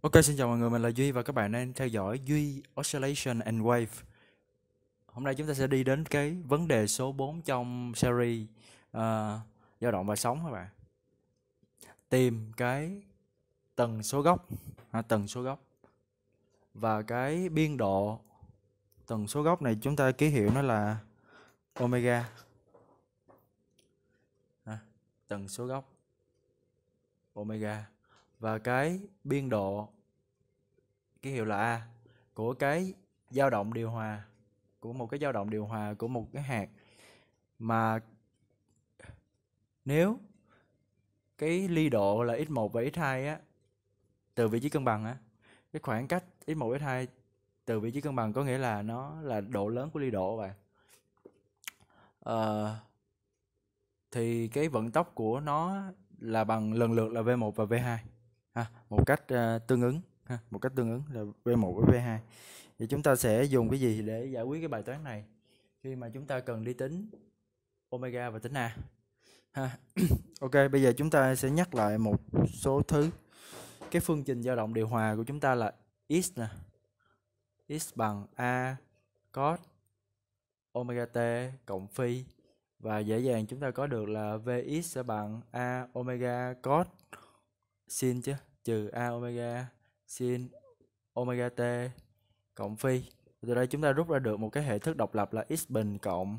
Ok, xin chào mọi người, mình là Duy và các bạn đang theo dõi Duy Oscillation and Wave Hôm nay chúng ta sẽ đi đến cái vấn đề số 4 trong series uh, dao động và sóng các bạn Tìm cái tần số góc à, tần số góc và cái biên độ tần số góc này chúng ta ký hiệu nó là omega à, tần số góc omega và cái biên độ ký hiệu là a của cái dao động điều hòa của một cái dao động điều hòa của một cái hạt mà nếu cái ly độ là x1 và x2 á từ vị trí cân bằng á cái khoảng cách x1 x2 từ vị trí cân bằng có nghĩa là nó là độ lớn của ly độ vậy à, thì cái vận tốc của nó là bằng lần lượt là V1 và V2 ha, một cách uh, tương ứng ha, một cách tương ứng là V1 với V2 thì chúng ta sẽ dùng cái gì để giải quyết cái bài toán này khi mà chúng ta cần đi tính omega và tính a ha. ok bây giờ chúng ta sẽ nhắc lại một số thứ cái phương trình dao động điều hòa của chúng ta là x nè x bằng a cos omega t cộng phi và dễ dàng chúng ta có được là Vx sẽ bằng A omega cos sin chứ trừ A omega sin omega t cộng phi. Từ đây chúng ta rút ra được một cái hệ thức độc lập là x bình cộng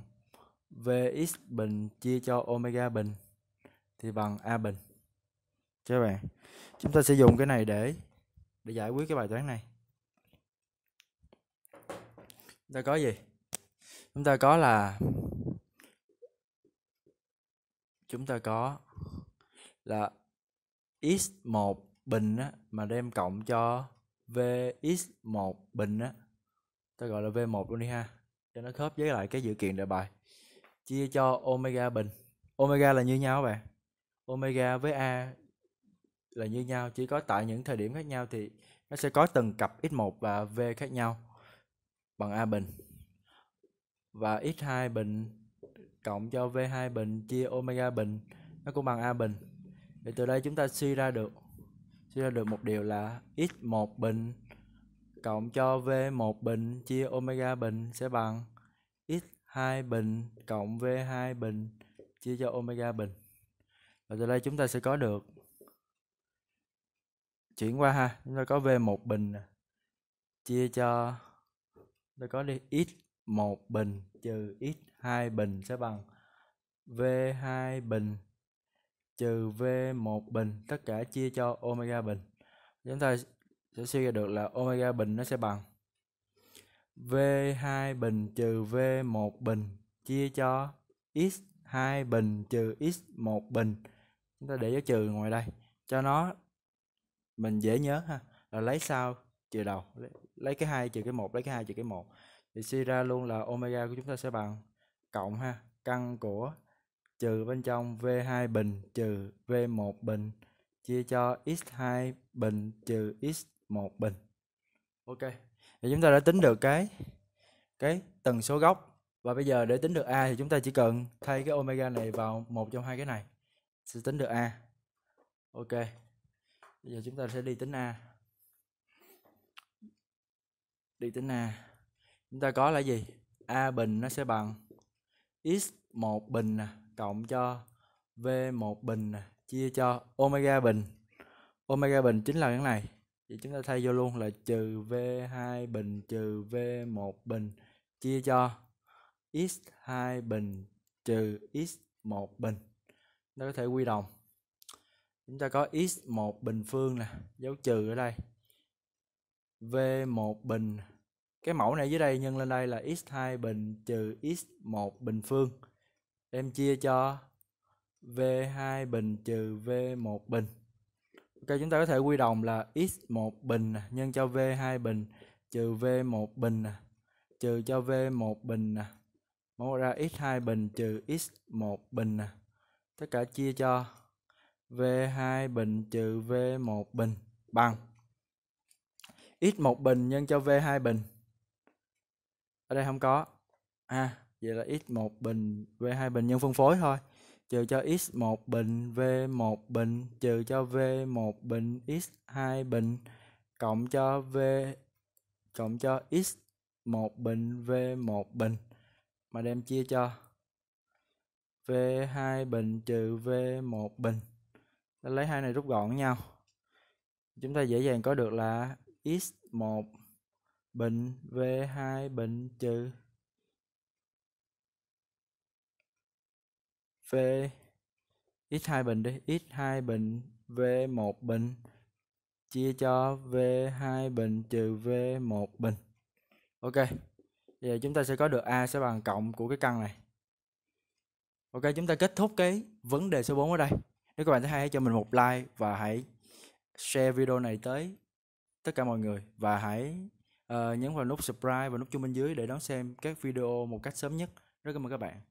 Vx bình chia cho omega bình thì bằng A bình. Các bạn, chúng ta sẽ dùng cái này để để giải quyết cái bài toán này. Chúng ta có gì? Chúng ta có là chúng ta có là x1 bình á, mà đem cộng cho vx1 bình á ta gọi là v1 luôn đi ha cho nó khớp với lại cái dự kiện đề bài chia cho omega bình omega là như nhau các bạn omega với a là như nhau chỉ có tại những thời điểm khác nhau thì nó sẽ có từng cặp x1 và v khác nhau bằng a bình và x2 bình cộng cho V2 bình chia omega bình nó cũng bằng A bình. Thì từ đây chúng ta suy ra được suy ra được một điều là x1 bình cộng cho V1 bình chia omega bình sẽ bằng x2 bình cộng V2 bình chia cho omega bình. Và từ đây chúng ta sẽ có được chuyển qua ha, chúng ta có V1 bình chia cho ta có đi x1 bình trừ x 2 bình sẽ bằng V2 bình trừ V1 bình tất cả chia cho omega bình. Chúng ta sẽ suy ra được là omega bình nó sẽ bằng V2 bình trừ V1 bình chia cho x2 bình trừ x1 bình. Chúng ta để dấu trừ ngoài đây cho nó mình dễ nhớ ha là lấy sau trừ đầu lấy, lấy cái hai trừ cái một lấy cái hai trừ cái một thì suy ra luôn là omega của chúng ta sẽ bằng cộng ha căn của trừ bên trong V2 bình trừ V1 bình chia cho x2 bình trừ x1 bình. Ok. Thì chúng ta đã tính được cái cái tần số gốc và bây giờ để tính được a thì chúng ta chỉ cần thay cái omega này vào một trong hai cái này sẽ tính được a. Ok. Bây giờ chúng ta sẽ đi tính a. Đi tính a. Chúng ta có là gì? a bình nó sẽ bằng x 1 bình cộng cho v 1 bình chia cho omega bình omega bình chính là cái này thì chúng ta thay vô luôn là trừ v 2 bình trừ v 1 bình chia cho x 2 bình trừ x 1 bình nó có thể quy đồng chúng ta có x 1 bình phương nè dấu trừ ở đây v 1 bình cái mẫu này dưới đây nhân lên đây là x2 bình trừ x1 bình phương em chia cho v2 bình trừ v1 bình ok chúng ta có thể quy đồng là x1 bình nhân cho v2 bình trừ v1 bình trừ cho v1 bình mẫu ra x2 bình trừ x1 bình tất cả chia cho v2 bình trừ v1 bình bằng x1 bình nhân cho v2 bình ở đây không có à vậy là x1 bình v2 bình nhân phân phối thôi trừ cho x1 bình v1 bình trừ cho v1 bình x2 bình cộng cho v cộng cho x1 bình v1 bình mà đem chia cho v2 bình trừ v1 bình lấy hai này rút gọn với nhau chúng ta dễ dàng có được là x1 bình V2 bình trừ V x2 bình đi x2 bình V1 bình chia cho V2 bình trừ V1 bình ok giờ chúng ta sẽ có được A sẽ bằng cộng của cái căn này ok chúng ta kết thúc cái vấn đề số 4 ở đây nếu các bạn thấy hay hãy cho mình một like và hãy share video này tới tất cả mọi người và hãy Ờ, nhấn vào nút subscribe và nút chuông bên dưới để đón xem các video một cách sớm nhất rất cảm ơn các bạn